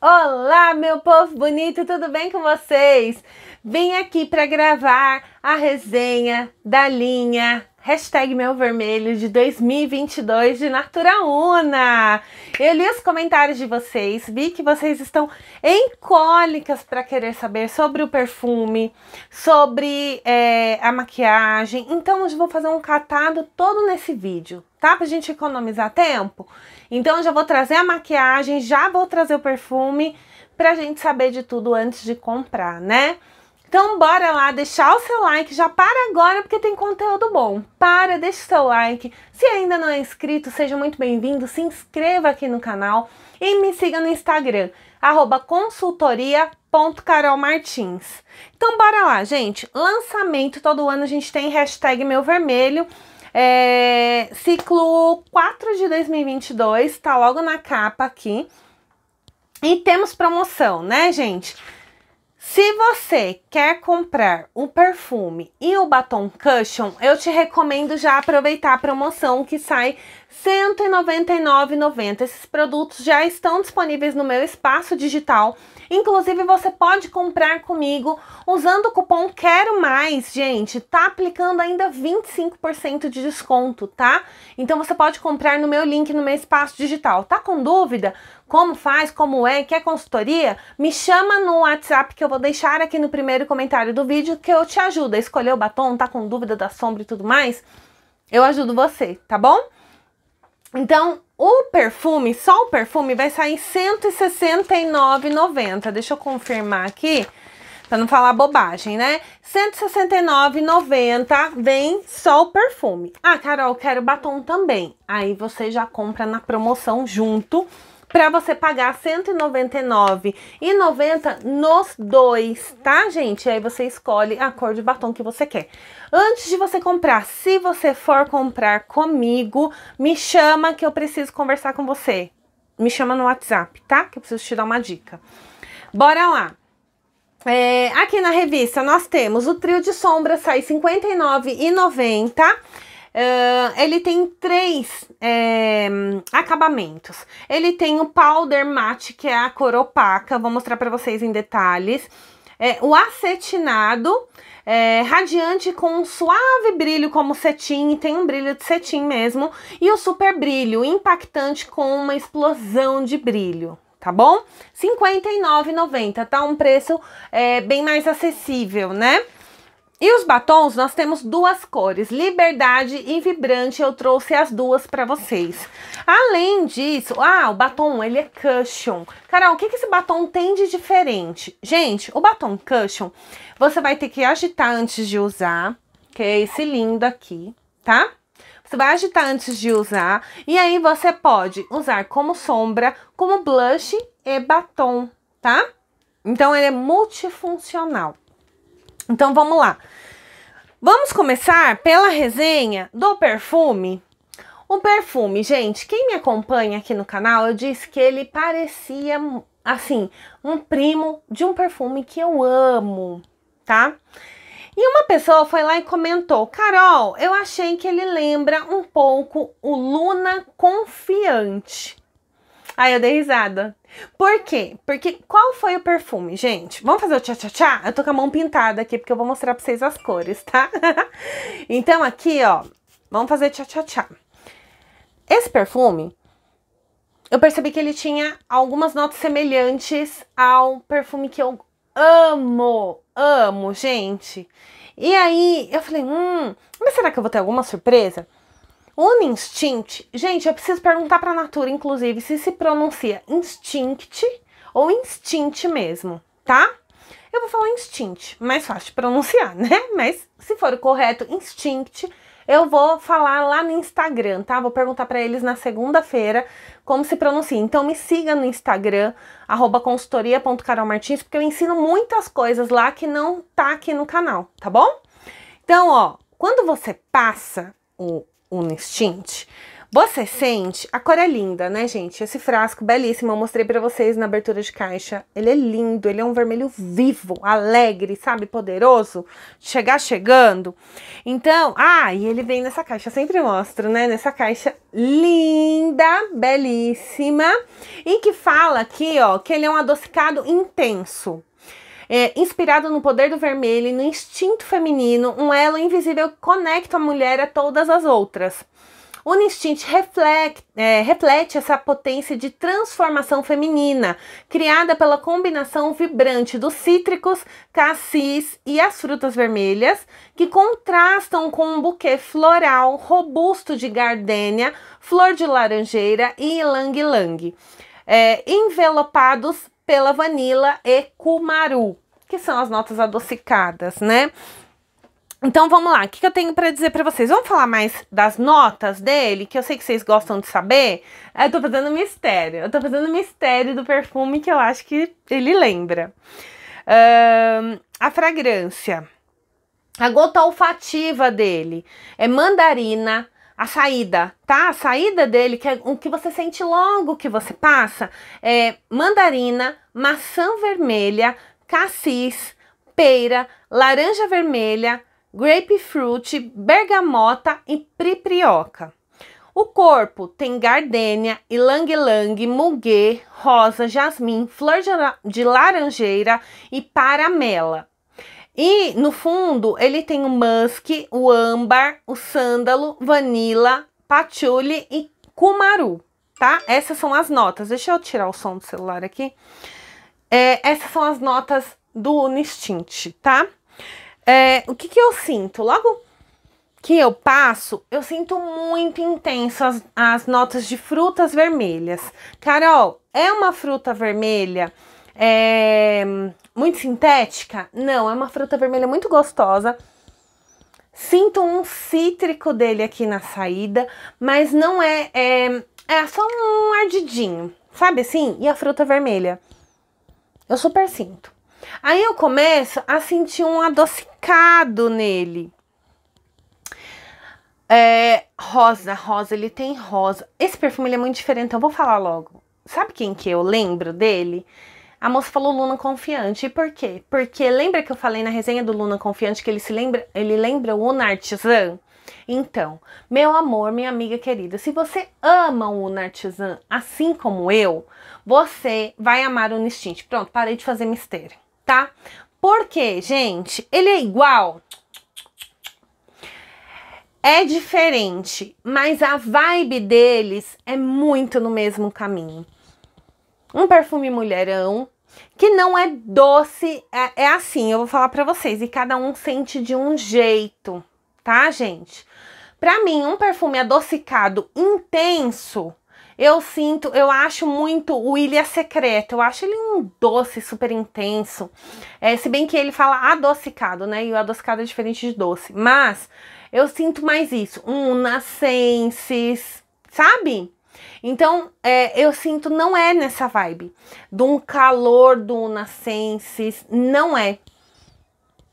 Olá, meu povo bonito, tudo bem com vocês? Vim aqui para gravar a resenha da linha Hashtag Meu Vermelho de 2022 de Natura Una. Eu li os comentários de vocês, vi que vocês estão em cólicas para querer saber sobre o perfume, sobre é, a maquiagem. Então, hoje vou fazer um catado todo nesse vídeo, tá? Para gente economizar tempo. Então eu já vou trazer a maquiagem, já vou trazer o perfume pra gente saber de tudo antes de comprar, né? Então bora lá deixar o seu like, já para agora porque tem conteúdo bom. Para, deixa o seu like. Se ainda não é inscrito, seja muito bem-vindo, se inscreva aqui no canal e me siga no Instagram, consultoria.carolmartins. Então bora lá, gente. Lançamento todo ano a gente tem hashtag meu vermelho. É, ciclo 4 de 2022, tá logo na capa aqui. E temos promoção, né, gente? Se você quer comprar o perfume e o batom cushion, eu te recomendo já aproveitar a promoção que sai R$ 199,90. Esses produtos já estão disponíveis no meu espaço digital Inclusive, você pode comprar comigo usando o cupom Quero Mais, gente. Tá aplicando ainda 25% de desconto, tá? Então você pode comprar no meu link no meu espaço digital. Tá com dúvida? Como faz? Como é? Quer consultoria? Me chama no WhatsApp que eu vou deixar aqui no primeiro comentário do vídeo que eu te ajudo a escolher o batom, tá com dúvida da sombra e tudo mais? Eu ajudo você, tá bom? Então, o perfume, só o perfume, vai sair R$ 169,90. Deixa eu confirmar aqui, para não falar bobagem, né? R$ 169,90 vem só o perfume. Ah, Carol, quero batom também. Aí você já compra na promoção junto para você pagar e 199,90 nos dois, tá, gente? Aí você escolhe a cor de batom que você quer. Antes de você comprar, se você for comprar comigo, me chama que eu preciso conversar com você. Me chama no WhatsApp, tá? Que eu preciso te dar uma dica. Bora lá! É, aqui na revista nós temos o trio de sombra sai R$59,90. 59,90 Uh, ele tem três é, acabamentos. Ele tem o powder matte, que é a cor opaca, vou mostrar para vocês em detalhes. É, o acetinado, é, radiante com um suave brilho como cetim, tem um brilho de cetim mesmo, e o super brilho, impactante com uma explosão de brilho, tá bom? R$ 59,90, tá um preço é, bem mais acessível, né? E os batons, nós temos duas cores, Liberdade e Vibrante, eu trouxe as duas para vocês. Além disso, ah, o batom, ele é cushion. Carol, o que, que esse batom tem de diferente? Gente, o batom cushion, você vai ter que agitar antes de usar, que é esse lindo aqui, tá? Você vai agitar antes de usar, e aí você pode usar como sombra, como blush e batom, tá? Então, ele é multifuncional. Então vamos lá. Vamos começar pela resenha do perfume. O perfume, gente, quem me acompanha aqui no canal, eu disse que ele parecia assim, um primo de um perfume que eu amo, tá? E uma pessoa foi lá e comentou: "Carol, eu achei que ele lembra um pouco o Luna Confiante". Aí eu dei risada. Por quê? Porque qual foi o perfume, gente? Vamos fazer o tchá-tchá-tchá? Eu tô com a mão pintada aqui, porque eu vou mostrar pra vocês as cores, tá? então aqui, ó, vamos fazer tchá-tchá-tchá. Esse perfume, eu percebi que ele tinha algumas notas semelhantes ao perfume que eu amo, amo, gente. E aí eu falei, hum, mas será que eu vou ter alguma surpresa? Um instinct, gente, eu preciso perguntar para a Natura, inclusive, se se pronuncia instinct ou instinct mesmo, tá? Eu vou falar instinct, mais fácil de pronunciar, né? Mas se for o correto, instinct, eu vou falar lá no Instagram, tá? Vou perguntar para eles na segunda-feira como se pronuncia. Então me siga no Instagram, consultoria.carolmartins, porque eu ensino muitas coisas lá que não tá aqui no canal, tá bom? Então, ó, quando você passa o um instinte. Você sente? A cor é linda, né, gente? Esse frasco belíssimo, eu mostrei para vocês na abertura de caixa. Ele é lindo, ele é um vermelho vivo, alegre, sabe? Poderoso, chegar chegando. Então, ah, e ele vem nessa caixa, eu sempre mostro, né? Nessa caixa linda, belíssima, e que fala aqui, ó, que ele é um adocicado intenso. É, inspirado no poder do vermelho e no instinto feminino, um elo invisível conecta a mulher a todas as outras. O instinto reflete, é, reflete essa potência de transformação feminina, criada pela combinação vibrante dos cítricos, cassis e as frutas vermelhas, que contrastam com um buquê floral robusto de gardênia, flor de laranjeira e ylang-ylang, é, envelopados pela vanila e cumaru, que são as notas adocicadas, né? Então vamos lá, o que, que eu tenho para dizer para vocês? Vamos falar mais das notas dele, que eu sei que vocês gostam de saber. Eu tô fazendo mistério, eu tô fazendo mistério do perfume que eu acho que ele lembra. Uh, a fragrância, a gota olfativa dele é mandarina, a saída, tá? A saída dele, que é o que você sente logo que você passa, é mandarina, maçã vermelha, cassis, peira, laranja vermelha, grapefruit, bergamota e priprioca. O corpo tem gardênia, ylang-ylang, muguê, rosa, jasmim, flor de laranjeira e paramela. E no fundo ele tem o musk, o âmbar, o sândalo, vanilla, patchouli e kumaru, tá? Essas são as notas. Deixa eu tirar o som do celular aqui. É, essas são as notas do Unistint, tá? É, o que, que eu sinto? Logo que eu passo, eu sinto muito intenso as, as notas de frutas vermelhas. Carol, é uma fruta vermelha é, muito sintética? Não, é uma fruta vermelha muito gostosa. Sinto um cítrico dele aqui na saída, mas não é, é, é só um ardidinho, sabe assim? E a fruta vermelha. Eu super sinto. Aí eu começo a sentir um adocicado nele. É, rosa, rosa, ele tem rosa. Esse perfume ele é muito diferente, então eu vou falar logo. Sabe quem que eu lembro dele? A moça falou Luna Confiante. E por quê? Porque lembra que eu falei na resenha do Luna Confiante que ele se lembra, ele lembra o Unartisan. Então, meu amor, minha amiga querida, se você ama o Unartisan assim como eu, você vai amar o Nistint. Pronto, parei de fazer mistério, tá? Porque, gente, ele é igual. É diferente, mas a vibe deles é muito no mesmo caminho um perfume mulherão, que não é doce, é, é assim, eu vou falar para vocês, e cada um sente de um jeito, tá, gente? Para mim, um perfume adocicado intenso, eu sinto, eu acho muito o Ilha Secreta, eu acho ele um doce super intenso. É, se bem que ele fala adocicado, né? E o adocicado é diferente de doce, mas eu sinto mais isso, um nascenses, sabe? Então, é, eu sinto, não é nessa vibe de um calor do Unacensis, não é.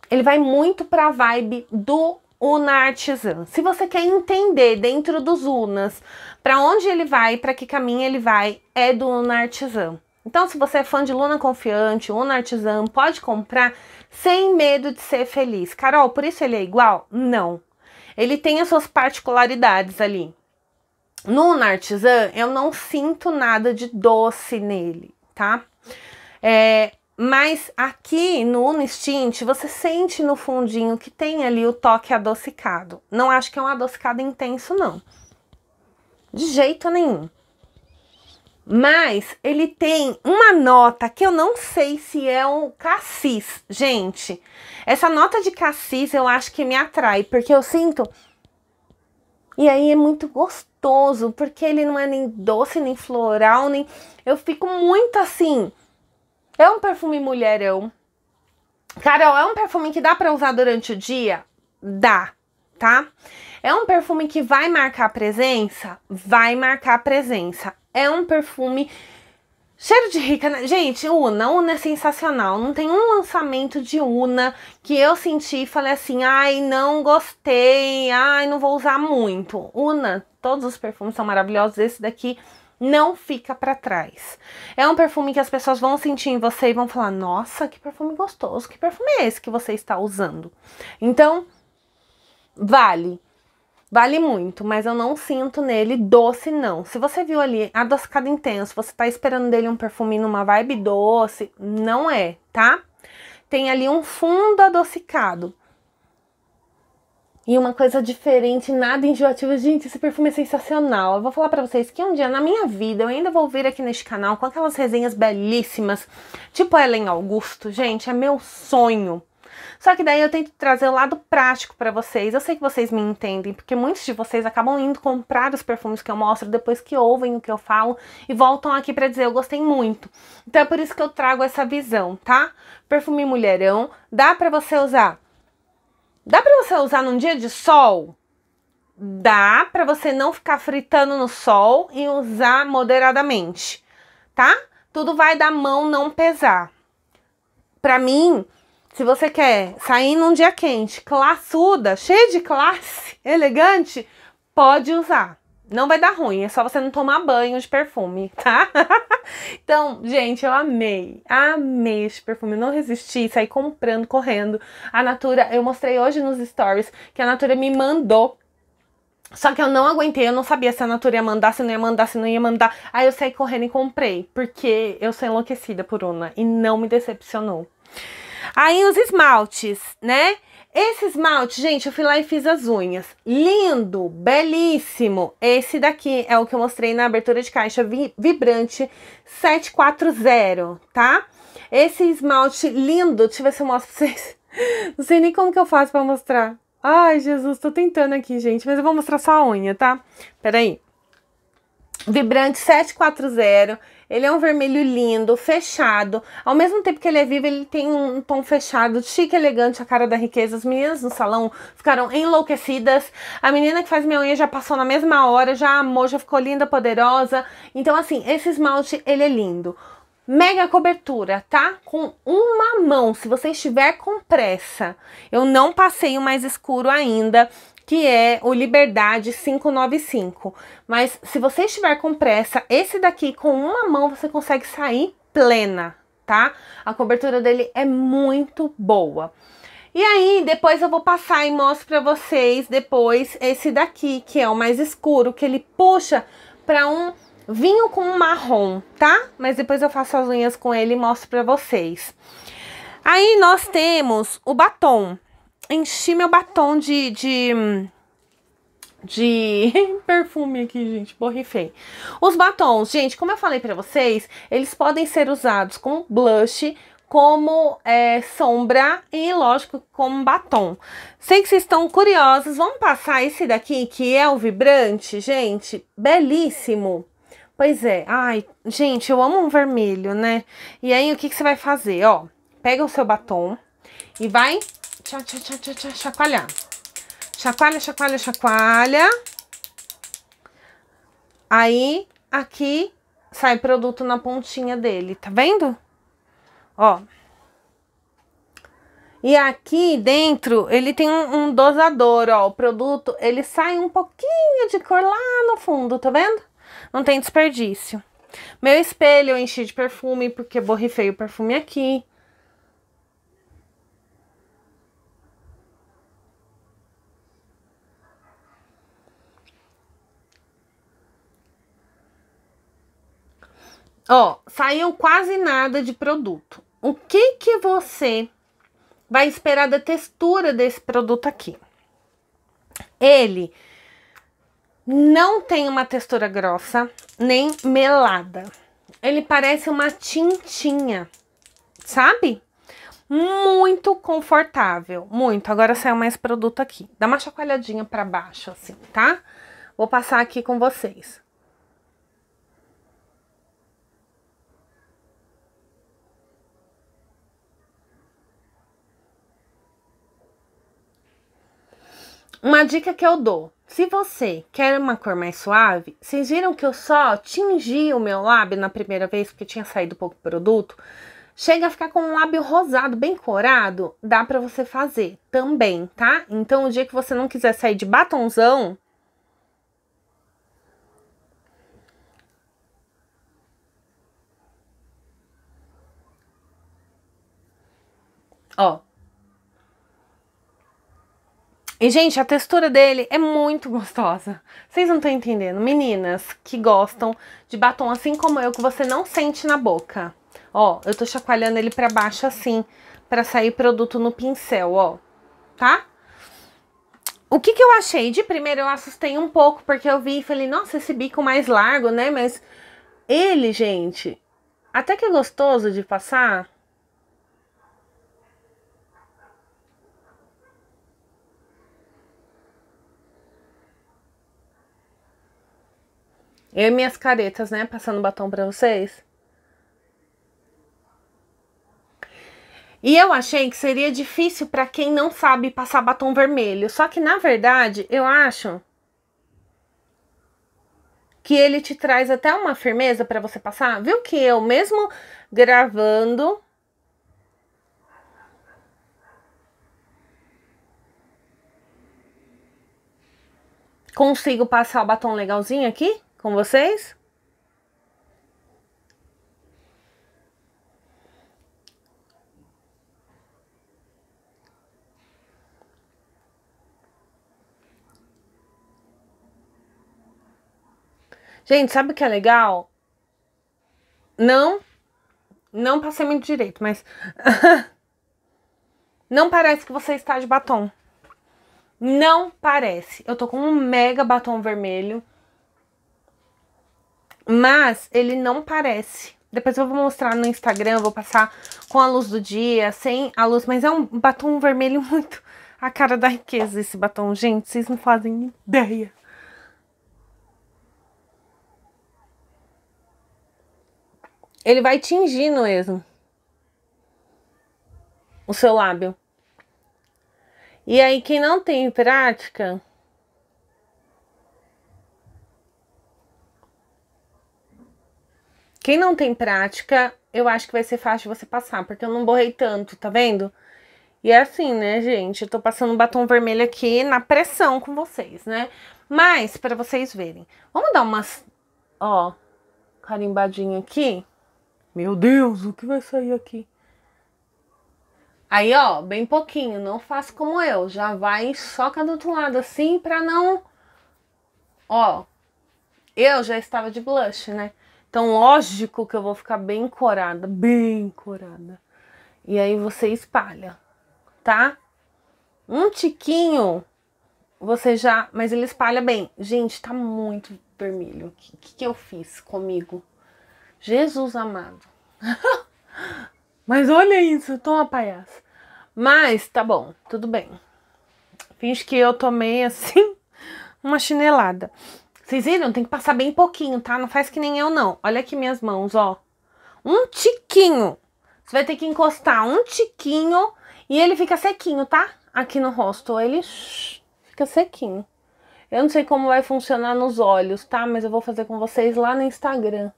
Ele vai muito para vibe do Una Artisan. Se você quer entender dentro dos Unas, para onde ele vai, para que caminho ele vai, é do Una Artisan. Então, se você é fã de Luna Confiante, Una Artisan, pode comprar sem medo de ser feliz. Carol, por isso ele é igual? Não. Ele tem as suas particularidades ali. No Nartisan, eu não sinto nada de doce nele, tá? É, mas aqui no Unistint, você sente no fundinho que tem ali o toque adocicado. Não acho que é um adocicado intenso, não. De jeito nenhum. Mas ele tem uma nota que eu não sei se é um cassis. Gente, essa nota de cassis eu acho que me atrai, porque eu sinto e aí é muito gostoso, porque ele não é nem doce, nem floral, nem. Eu fico muito assim. É um perfume mulherão. Carol, é um perfume que dá para usar durante o dia? Dá, tá? É um perfume que vai marcar presença? Vai marcar presença. É um perfume Cheiro de rica, né? Gente, Una, Una é sensacional. Não tem um lançamento de Una que eu senti e falei assim, ai, não gostei, ai, não vou usar muito. Una, todos os perfumes são maravilhosos. Esse daqui não fica para trás. É um perfume que as pessoas vão sentir em você e vão falar, nossa, que perfume gostoso, que perfume é esse que você está usando? Então, vale. Vale muito, mas eu não sinto nele doce, não. Se você viu ali adocicado intenso, você tá esperando dele um perfume numa vibe doce, não é, tá? Tem ali um fundo adocicado. E uma coisa diferente, nada enjoativo. Gente, esse perfume é sensacional. Eu vou falar para vocês que um dia na minha vida eu ainda vou vir aqui neste canal com aquelas resenhas belíssimas, tipo Ellen Augusto. Gente, é meu sonho. Só que daí eu tento trazer o lado prático para vocês. Eu sei que vocês me entendem, porque muitos de vocês acabam indo comprar os perfumes que eu mostro depois que ouvem o que eu falo e voltam aqui para dizer eu gostei muito. Então é por isso que eu trago essa visão, tá? Perfume mulherão, dá para você usar. Dá para você usar num dia de sol? Dá para você não ficar fritando no sol e usar moderadamente, tá? Tudo vai da mão não pesar. Para mim, se você quer sair num dia quente, classuda, cheia de classe, elegante, pode usar. Não vai dar ruim, é só você não tomar banho de perfume, tá? então, gente, eu amei, amei esse perfume, não resisti, saí comprando, correndo. A Natura, eu mostrei hoje nos stories que a Natura me mandou só que eu não aguentei, eu não sabia se a Natura ia mandar, se não ia mandar, se não ia mandar. Aí eu saí correndo e comprei, porque eu sou enlouquecida por Una e não me decepcionou. Aí os esmaltes, né? Esse esmalte, gente, eu fui lá e fiz as unhas. Lindo, belíssimo. Esse daqui é o que eu mostrei na abertura de caixa vi vibrante 740, tá? Esse esmalte lindo, deixa eu ver se eu mostro pra vocês. Não sei nem como que eu faço pra mostrar. Ai, Jesus, tô tentando aqui, gente, mas eu vou mostrar só a unha, tá? Peraí. Vibrante 740 ele é um vermelho lindo, fechado. Ao mesmo tempo que ele é vivo, ele tem um tom fechado, chique, elegante, a cara da riqueza. As meninas no salão ficaram enlouquecidas. A menina que faz minha unha já passou na mesma hora, já amou, já ficou linda, poderosa. Então, assim, esse esmalte, ele é lindo. Mega cobertura, tá? Com uma mão, se você estiver com pressa. Eu não passei o mais escuro ainda que é o Liberdade 595. Mas se você estiver com pressa, esse daqui com uma mão você consegue sair plena, tá? A cobertura dele é muito boa. E aí, depois eu vou passar e mostro pra vocês depois esse daqui, que é o mais escuro, que ele puxa pra um vinho com um marrom, tá? Mas depois eu faço as unhas com ele e mostro pra vocês. Aí nós temos o batom enchi meu batom de, de de perfume aqui, gente, borrifei. Os batons, gente, como eu falei pra vocês, eles podem ser usados como blush, como é, sombra e, lógico, como batom. Sei que vocês estão curiosos, vamos passar esse daqui que é o vibrante, gente, belíssimo. Pois é, ai, gente, eu amo um vermelho, né? E aí, o que, que você vai fazer, ó? Pega o seu batom e vai tchá, chacoalhar. Chacoalha, chacoalha, chacoalha. Aí, aqui sai produto na pontinha dele, tá vendo? Ó. E aqui dentro, ele tem um, um dosador, ó. O produto, ele sai um pouquinho de cor lá no fundo, tá vendo? Não tem desperdício. Meu espelho eu enchi de perfume, porque borrifei o perfume aqui. Ó, saiu quase nada de produto. O que que você vai esperar da textura desse produto aqui? Ele não tem uma textura grossa, nem melada. Ele parece uma tintinha, sabe? Muito confortável, muito. Agora saiu mais produto aqui. Dá uma chacoalhadinha para baixo assim, tá? Vou passar aqui com vocês. Uma dica que eu dou: se você quer uma cor mais suave, vocês viram que eu só tingi o meu lábio na primeira vez porque tinha saído pouco produto? Chega a ficar com um lábio rosado bem corado, dá para você fazer também, tá? Então, o dia que você não quiser sair de batonzão, Ó, e, gente, a textura dele é muito gostosa. Vocês não estão entendendo. Meninas que gostam de batom assim como eu, que você não sente na boca. Ó, eu tô chacoalhando ele pra baixo assim, pra sair produto no pincel, ó. Tá? O que que eu achei? De primeiro eu assustei um pouco, porque eu vi e falei, nossa, esse bico mais largo, né? Mas ele, gente, até que é gostoso de passar. Eu e minhas caretas, né? Passando batom pra vocês. E eu achei que seria difícil para quem não sabe passar batom vermelho. Só que na verdade, eu acho que ele te traz até uma firmeza para você passar. Viu que eu mesmo gravando consigo passar o batom legalzinho aqui? com vocês? Gente, sabe o que é legal? Não, não passei muito direito, mas não parece que você está de batom. Não parece. Eu tô com um mega batom vermelho mas ele não parece. Depois eu vou mostrar no Instagram, vou passar com a luz do dia, sem a luz, mas é um batom vermelho muito a cara da riqueza esse batom, gente, vocês não fazem ideia. Ele vai tingindo mesmo o seu lábio. E aí, quem não tem prática, Quem não tem prática, eu acho que vai ser fácil você passar, porque eu não borrei tanto, tá vendo? E é assim, né, gente? Eu tô passando batom vermelho aqui na pressão com vocês, né? Mas, para vocês verem, vamos dar umas, ó, carimbadinha aqui. Meu Deus, o que vai sair aqui? Aí, ó, bem pouquinho, não faço como eu. Já vai só soca do outro lado, assim, pra não... Ó, eu já estava de blush, né? Então, lógico que eu vou ficar bem corada, bem corada. E aí você espalha, tá? Um tiquinho, você já. Mas ele espalha bem. Gente, tá muito vermelho. O que, que, que eu fiz comigo? Jesus amado. mas olha isso, uma palhaça. Mas tá bom, tudo bem. Finge que eu tomei assim uma chinelada. Vocês viram? Tem que passar bem pouquinho, tá? Não faz que nem eu, não. Olha aqui minhas mãos, ó. Um tiquinho. Você vai ter que encostar um tiquinho e ele fica sequinho, tá? Aqui no rosto. Ele fica sequinho. Eu não sei como vai funcionar nos olhos, tá? Mas eu vou fazer com vocês lá no Instagram.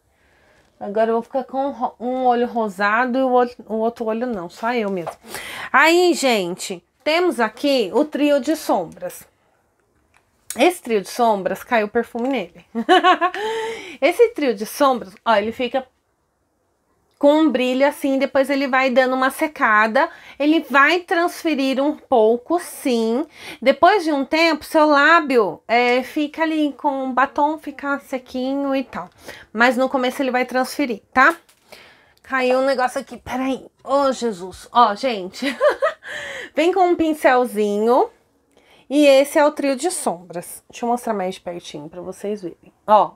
Agora eu vou ficar com um olho rosado e o, outro o outro olho não, só eu mesmo. Aí, gente, temos aqui o trio de sombras. Esse trio de sombras caiu perfume nele. Esse trio de sombras, ó, ele fica com um brilho assim, depois ele vai dando uma secada, ele vai transferir um pouco, sim. Depois de um tempo, seu lábio é, fica ali com batom, fica sequinho e tal. Mas no começo ele vai transferir, tá? Caiu um negócio aqui, peraí. Ô, oh, Jesus. Ó, oh, gente. Vem com um pincelzinho e esse é o trio de sombras. Deixa eu mostrar mais de pertinho para vocês verem. Ó.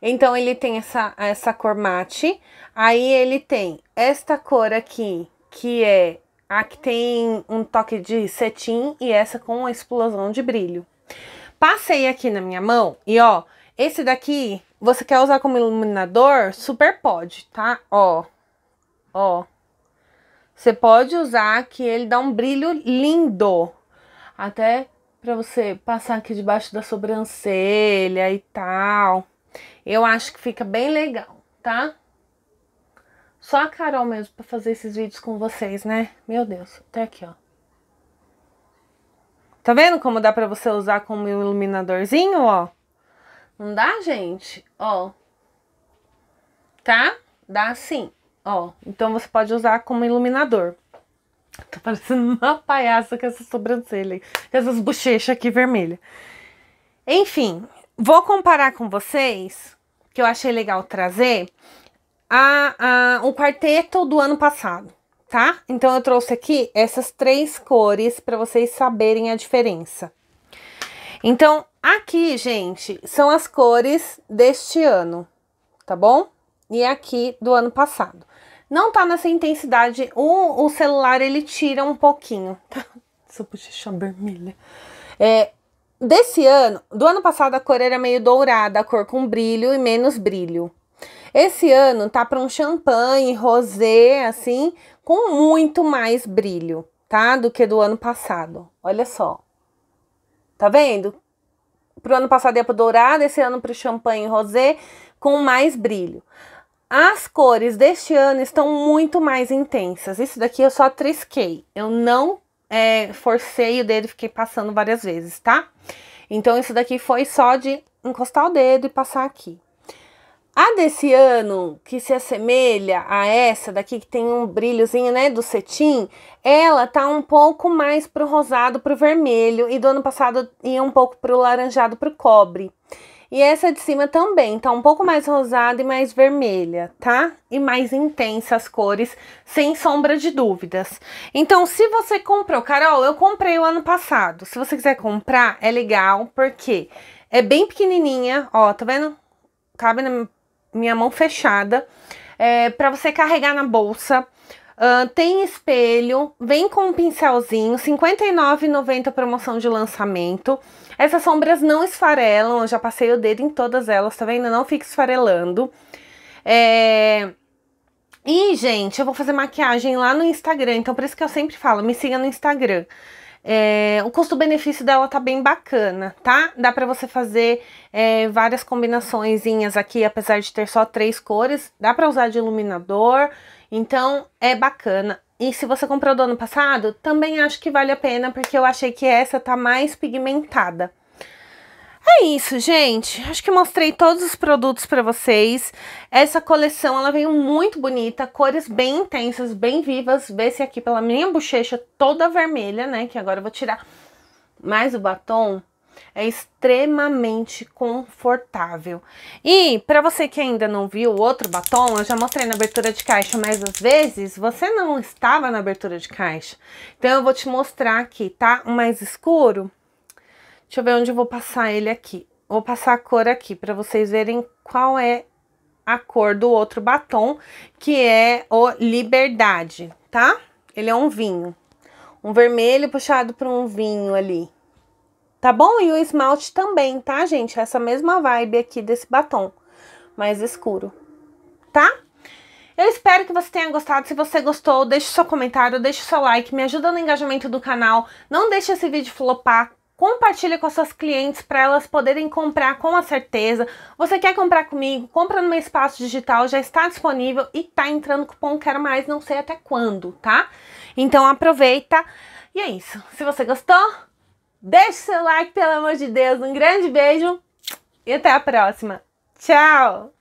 Então, ele tem essa, essa cor mate. Aí, ele tem esta cor aqui, que é a que tem um toque de cetim. E essa com uma explosão de brilho. Passei aqui na minha mão e, ó, esse daqui, você quer usar como iluminador? Super pode, tá? Ó, ó. Você pode usar que ele dá um brilho lindo até para você passar aqui debaixo da sobrancelha e tal. Eu acho que fica bem legal, tá? Só a Carol mesmo para fazer esses vídeos com vocês, né? Meu Deus, até aqui, ó. Tá vendo como dá pra você usar como iluminadorzinho, ó? Não dá, gente? Ó. Tá? Dá assim, ó. Então você pode usar como iluminador. Tá parecendo uma palhaça com essa sobrancelha, com essas bochechas aqui vermelha. Enfim, vou comparar com vocês, que eu achei legal trazer, a, a, o quarteto do ano passado, tá? Então eu trouxe aqui essas três cores para vocês saberem a diferença. Então, aqui, gente, são as cores deste ano, tá bom? E aqui do ano passado. Não tá nessa intensidade. O, o celular, ele tira um pouquinho. Essa bochecha vermelha. É, desse ano, do ano passado a cor era meio dourada, a cor com brilho e menos brilho. Esse ano tá para um champanhe, rosé, assim, com muito mais brilho, tá? Do que do ano passado. Olha só. Tá vendo? Pro ano passado ia pro dourado, esse ano pro champanhe rosé com mais brilho. As cores deste ano estão muito mais intensas. Isso daqui eu só trisquei. Eu não é, forcei o dedo e fiquei passando várias vezes, tá? Então, isso daqui foi só de encostar o dedo e passar aqui. A desse ano, que se assemelha a essa daqui, que tem um brilhozinho, né, do cetim, ela tá um pouco mais pro rosado, pro vermelho, e do ano passado ia um pouco pro laranjado, pro cobre. E essa de cima também tá um pouco mais rosada e mais vermelha, tá? E mais intensa as cores, sem sombra de dúvidas. Então, se você comprou, Carol, eu comprei o ano passado. Se você quiser comprar, é legal, porque é bem pequenininha, ó, tá vendo? Cabe na minha mão fechada. É, para você carregar na bolsa. Uh, tem espelho, vem com um pincelzinho, R$ 59,90 promoção de lançamento. Essas sombras não esfarelam, eu já passei o dedo em todas elas, tá vendo? Não fica esfarelando. É... E, gente, eu vou fazer maquiagem lá no Instagram, então por isso que eu sempre falo, me siga no Instagram. É, o custo-benefício dela tá bem bacana, tá? Dá pra você fazer é, várias combinaçõezinhas aqui, apesar de ter só três cores. Dá pra usar de iluminador, então é bacana. E se você comprou do ano passado, também acho que vale a pena, porque eu achei que essa tá mais pigmentada. É isso, gente. Acho que mostrei todos os produtos para vocês. Essa coleção, ela veio muito bonita, cores bem intensas, bem vivas. Vê-se aqui pela minha bochecha toda vermelha, né, que agora eu vou tirar mais o batom é extremamente confortável. E para você que ainda não viu o outro batom, eu já mostrei na abertura de caixa, mas às vezes você não estava na abertura de caixa. Então eu vou te mostrar aqui, tá? O mais escuro. Deixa eu ver onde eu vou passar ele aqui. Vou passar a cor aqui para vocês verem qual é a cor do outro batom, que é o Liberdade, tá? Ele é um vinho. Um vermelho puxado para um vinho ali tá bom? E o esmalte também, tá, gente? Essa mesma vibe aqui desse batom mais escuro, tá? Eu espero que você tenha gostado. Se você gostou, deixe seu comentário, deixe seu like, me ajuda no engajamento do canal. Não deixe esse vídeo flopar. Compartilhe com suas clientes para elas poderem comprar com a certeza. Você quer comprar comigo? Compra no meu espaço digital, já está disponível e tá entrando cupom Quero Mais, não sei até quando, tá? Então aproveita. E é isso. Se você gostou, Deixe seu like, pelo amor de Deus. Um grande beijo e até a próxima. Tchau!